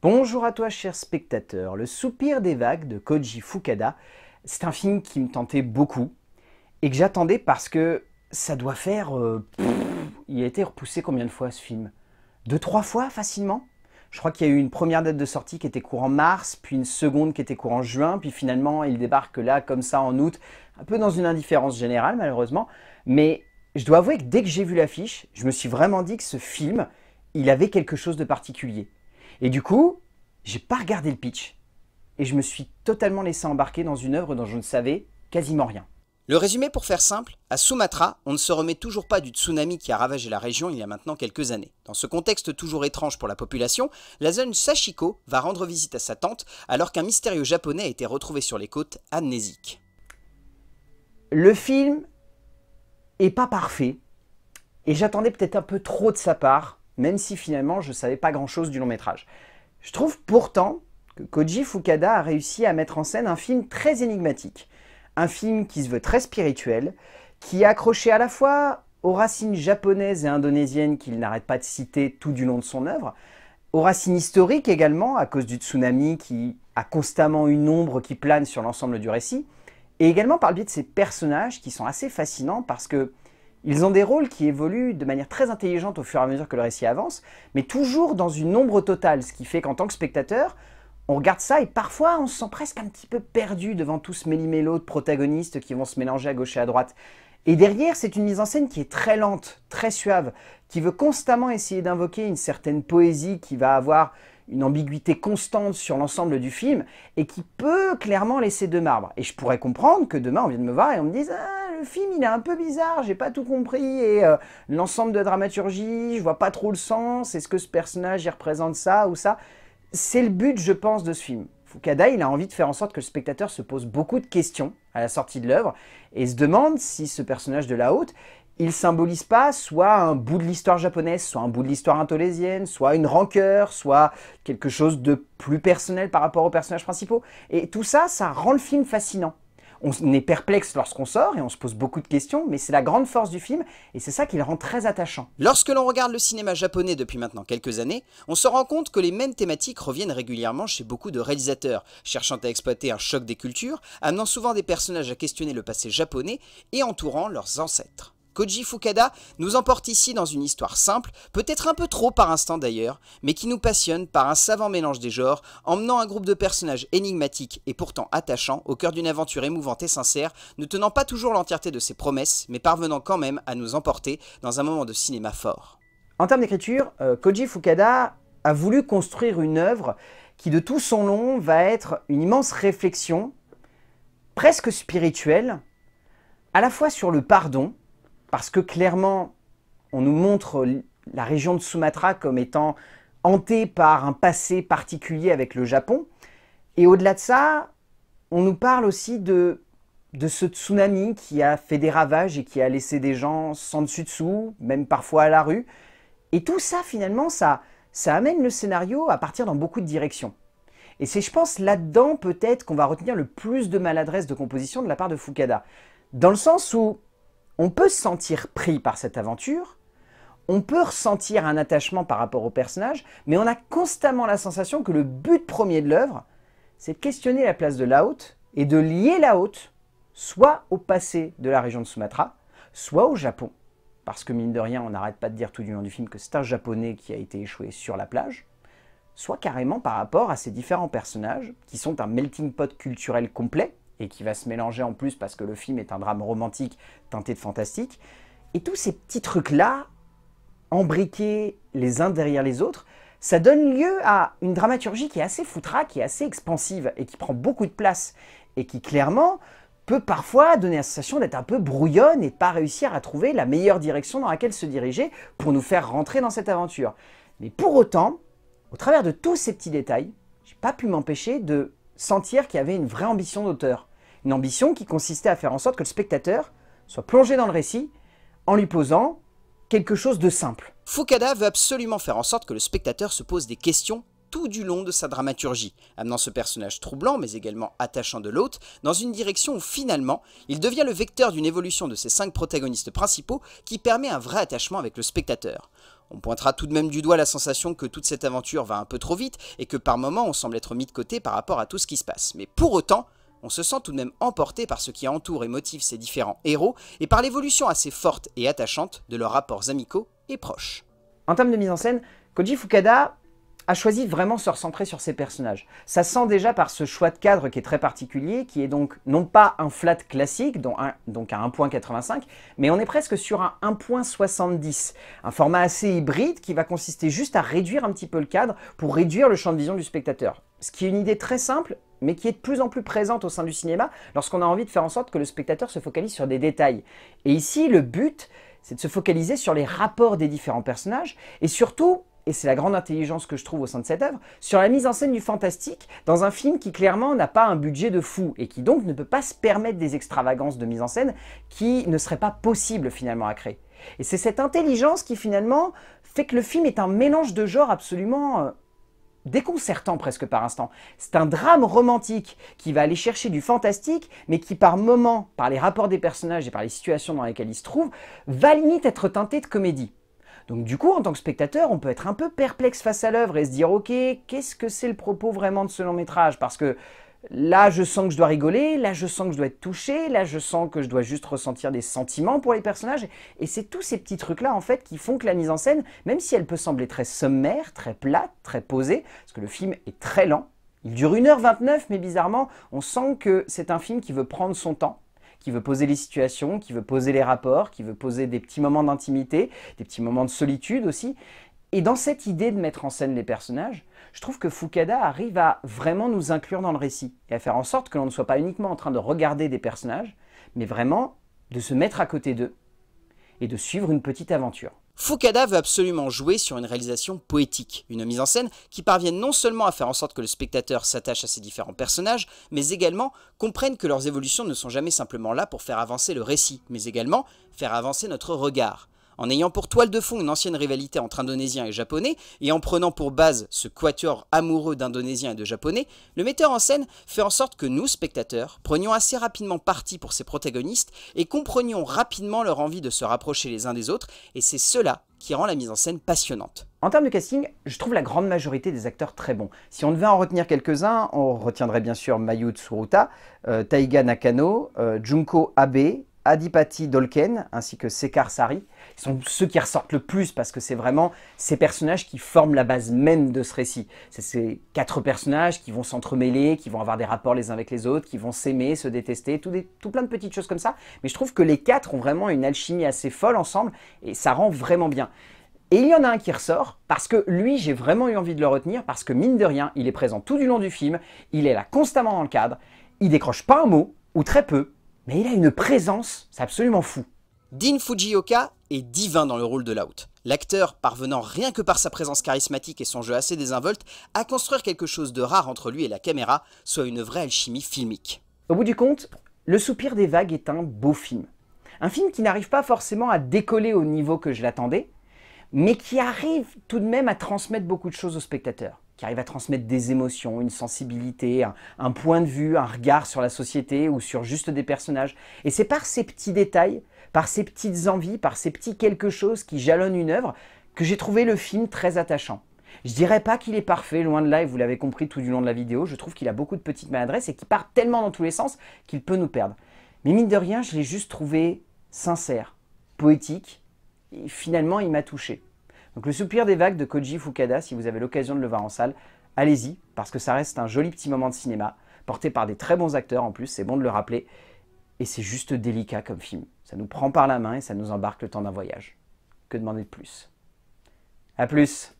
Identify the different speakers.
Speaker 1: Bonjour à toi chers spectateurs, Le soupir des vagues de Koji Fukada, c'est un film qui me tentait beaucoup et que j'attendais parce que ça doit faire... Euh, il a été repoussé combien de fois ce film Deux, trois fois facilement Je crois qu'il y a eu une première date de sortie qui était courant mars, puis une seconde qui était courant juin, puis finalement il débarque là comme ça en août, un peu dans une indifférence générale malheureusement, mais je dois avouer que dès que j'ai vu l'affiche, je me suis vraiment dit que ce film, il avait quelque chose de particulier. Et du coup, j'ai pas regardé le pitch. Et je me suis totalement laissé embarquer dans une œuvre dont je ne savais quasiment rien. Le résumé pour faire simple, à Sumatra, on ne se remet toujours pas du tsunami qui a ravagé la région il y a maintenant quelques années. Dans ce contexte toujours étrange pour la population, la zone Sachiko va rendre visite à sa tante alors qu'un mystérieux japonais a été retrouvé sur les côtes amnésique. Le film est pas parfait et j'attendais peut-être un peu trop de sa part même si finalement je ne savais pas grand-chose du long métrage. Je trouve pourtant que Koji Fukada a réussi à mettre en scène un film très énigmatique, un film qui se veut très spirituel, qui est accroché à la fois aux racines japonaises et indonésiennes qu'il n'arrête pas de citer tout du long de son œuvre, aux racines historiques également, à cause du tsunami qui a constamment une ombre qui plane sur l'ensemble du récit, et également par le biais de ses personnages qui sont assez fascinants parce que ils ont des rôles qui évoluent de manière très intelligente au fur et à mesure que le récit avance, mais toujours dans une ombre totale, ce qui fait qu'en tant que spectateur, on regarde ça et parfois on se sent presque un petit peu perdu devant tous ce méli-mélo de protagonistes qui vont se mélanger à gauche et à droite. Et derrière, c'est une mise en scène qui est très lente, très suave, qui veut constamment essayer d'invoquer une certaine poésie qui va avoir une ambiguïté constante sur l'ensemble du film et qui peut clairement laisser de marbre. Et je pourrais comprendre que demain on vienne de me voir et on me dise ah, le film il est un peu bizarre, j'ai pas tout compris et euh, l'ensemble de dramaturgie, je vois pas trop le sens, est-ce que ce personnage y représente ça ou ça C'est le but je pense de ce film. Fukada, il a envie de faire en sorte que le spectateur se pose beaucoup de questions à la sortie de l'œuvre et se demande si ce personnage de la haute, il symbolise pas soit un bout de l'histoire japonaise, soit un bout de l'histoire intolésienne, soit une rancœur, soit quelque chose de plus personnel par rapport aux personnages principaux. Et tout ça, ça rend le film fascinant on est perplexe lorsqu'on sort et on se pose beaucoup de questions, mais c'est la grande force du film et c'est ça qui le rend très attachant. Lorsque l'on regarde le cinéma japonais depuis maintenant quelques années, on se rend compte que les mêmes thématiques reviennent régulièrement chez beaucoup de réalisateurs, cherchant à exploiter un choc des cultures, amenant souvent des personnages à questionner le passé japonais et entourant leurs ancêtres. Koji Fukada nous emporte ici dans une histoire simple, peut-être un peu trop par instant d'ailleurs, mais qui nous passionne par un savant mélange des genres, emmenant un groupe de personnages énigmatiques et pourtant attachants au cœur d'une aventure émouvante et sincère, ne tenant pas toujours l'entièreté de ses promesses, mais parvenant quand même à nous emporter dans un moment de cinéma fort. En termes d'écriture, euh, Koji Fukada a voulu construire une œuvre qui de tout son long va être une immense réflexion, presque spirituelle, à la fois sur le pardon, parce que clairement, on nous montre la région de Sumatra comme étant hantée par un passé particulier avec le Japon. Et au-delà de ça, on nous parle aussi de, de ce tsunami qui a fait des ravages et qui a laissé des gens sans dessus-dessous, même parfois à la rue. Et tout ça, finalement, ça, ça amène le scénario à partir dans beaucoup de directions. Et c'est, je pense, là-dedans peut-être qu'on va retenir le plus de maladresse de composition de la part de Fukada. Dans le sens où on peut se sentir pris par cette aventure, on peut ressentir un attachement par rapport au personnage, mais on a constamment la sensation que le but premier de l'œuvre, c'est de questionner la place de la haute et de lier la haute soit au passé de la région de Sumatra, soit au Japon. Parce que mine de rien, on n'arrête pas de dire tout du long du film que c'est un japonais qui a été échoué sur la plage, soit carrément par rapport à ces différents personnages, qui sont un melting pot culturel complet, et qui va se mélanger en plus parce que le film est un drame romantique teinté de fantastique. Et tous ces petits trucs-là, embriqués les uns derrière les autres, ça donne lieu à une dramaturgie qui est assez foutraque, qui est assez expansive et qui prend beaucoup de place et qui clairement peut parfois donner la sensation d'être un peu brouillonne et pas réussir à trouver la meilleure direction dans laquelle se diriger pour nous faire rentrer dans cette aventure. Mais pour autant, au travers de tous ces petits détails, j'ai pas pu m'empêcher de sentir qu'il y avait une vraie ambition d'auteur. Une ambition qui consistait à faire en sorte que le spectateur soit plongé dans le récit en lui posant quelque chose de simple. Fukada veut absolument faire en sorte que le spectateur se pose des questions tout du long de sa dramaturgie, amenant ce personnage troublant mais également attachant de l'autre dans une direction où finalement il devient le vecteur d'une évolution de ses cinq protagonistes principaux qui permet un vrai attachement avec le spectateur. On pointera tout de même du doigt la sensation que toute cette aventure va un peu trop vite et que par moments on semble être mis de côté par rapport à tout ce qui se passe. Mais pour autant, on se sent tout de même emporté par ce qui entoure et motive ces différents héros et par l'évolution assez forte et attachante de leurs rapports amicaux et proches. En termes de mise en scène, Koji Fukada a choisi vraiment se recentrer sur ses personnages. Ça sent déjà par ce choix de cadre qui est très particulier, qui est donc non pas un flat classique, un, donc à 1.85, mais on est presque sur un 1.70. Un format assez hybride qui va consister juste à réduire un petit peu le cadre pour réduire le champ de vision du spectateur. Ce qui est une idée très simple, mais qui est de plus en plus présente au sein du cinéma lorsqu'on a envie de faire en sorte que le spectateur se focalise sur des détails. Et ici, le but, c'est de se focaliser sur les rapports des différents personnages et surtout, et c'est la grande intelligence que je trouve au sein de cette œuvre, sur la mise en scène du fantastique dans un film qui clairement n'a pas un budget de fou et qui donc ne peut pas se permettre des extravagances de mise en scène qui ne seraient pas possibles finalement à créer. Et c'est cette intelligence qui finalement fait que le film est un mélange de genres absolument euh, déconcertant presque par instant. C'est un drame romantique qui va aller chercher du fantastique, mais qui par moments, par les rapports des personnages et par les situations dans lesquelles ils se trouvent, va limite être teinté de comédie. Donc du coup, en tant que spectateur, on peut être un peu perplexe face à l'œuvre et se dire « Ok, qu'est-ce que c'est le propos vraiment de ce long métrage ?» Parce que Là, je sens que je dois rigoler, là, je sens que je dois être touché, là, je sens que je dois juste ressentir des sentiments pour les personnages. Et c'est tous ces petits trucs-là, en fait, qui font que la mise en scène, même si elle peut sembler très sommaire, très plate, très posée, parce que le film est très lent, il dure 1h29, mais bizarrement, on sent que c'est un film qui veut prendre son temps, qui veut poser les situations, qui veut poser les rapports, qui veut poser des petits moments d'intimité, des petits moments de solitude aussi. Et dans cette idée de mettre en scène les personnages, je trouve que Fukada arrive à vraiment nous inclure dans le récit et à faire en sorte que l'on ne soit pas uniquement en train de regarder des personnages, mais vraiment de se mettre à côté d'eux et de suivre une petite aventure. Fukada veut absolument jouer sur une réalisation poétique, une mise en scène qui parvienne non seulement à faire en sorte que le spectateur s'attache à ces différents personnages, mais également comprenne que leurs évolutions ne sont jamais simplement là pour faire avancer le récit, mais également faire avancer notre regard en ayant pour toile de fond une ancienne rivalité entre Indonésiens et Japonais, et en prenant pour base ce quatuor amoureux d'Indonésiens et de Japonais, le metteur en scène fait en sorte que nous, spectateurs, prenions assez rapidement parti pour ses protagonistes et comprenions rapidement leur envie de se rapprocher les uns des autres, et c'est cela qui rend la mise en scène passionnante. En termes de casting, je trouve la grande majorité des acteurs très bons. Si on devait en retenir quelques-uns, on retiendrait bien sûr Mayu Tsuruta, euh, Taiga Nakano, euh, Junko Abe, Adipati Dolken ainsi que Sekar Sari. sont ceux qui ressortent le plus parce que c'est vraiment ces personnages qui forment la base même de ce récit. C'est ces quatre personnages qui vont s'entremêler, qui vont avoir des rapports les uns avec les autres, qui vont s'aimer, se détester, tout, tout plein de petites choses comme ça. Mais je trouve que les quatre ont vraiment une alchimie assez folle ensemble et ça rend vraiment bien. Et il y en a un qui ressort parce que lui, j'ai vraiment eu envie de le retenir parce que mine de rien, il est présent tout du long du film, il est là constamment dans le cadre, il décroche pas un mot ou très peu, mais il a une présence, c'est absolument fou. Dean Fujioka est divin dans le rôle de l'out. L'acteur, parvenant rien que par sa présence charismatique et son jeu assez désinvolte, à construire quelque chose de rare entre lui et la caméra, soit une vraie alchimie filmique. Au bout du compte, Le Soupir des Vagues est un beau film. Un film qui n'arrive pas forcément à décoller au niveau que je l'attendais, mais qui arrive tout de même à transmettre beaucoup de choses au spectateur qui arrive à transmettre des émotions, une sensibilité, un, point de vue, un regard sur la société ou sur juste des personnages. Et c'est par ces petits détails, par ces petites envies, par ces petits quelque chose qui jalonnent une œuvre que j'ai trouvé le film très attachant. Je dirais pas qu'il est parfait, loin de là, et vous l'avez compris tout du long de la vidéo, je trouve qu'il a beaucoup de petites maladresses et qu'il part tellement dans tous les sens qu'il peut nous perdre. Mais mine de rien, je l'ai juste trouvé sincère, poétique, et finalement il m'a touché. Donc le soupir des vagues de Koji Fukada, si vous avez l'occasion de le voir en salle, allez-y, parce que ça reste un joli petit moment de cinéma, porté par des très bons acteurs en plus, c'est bon de le rappeler, et c'est juste délicat comme film. Ça nous prend par la main et ça nous embarque le temps d'un voyage. Que demander de plus A plus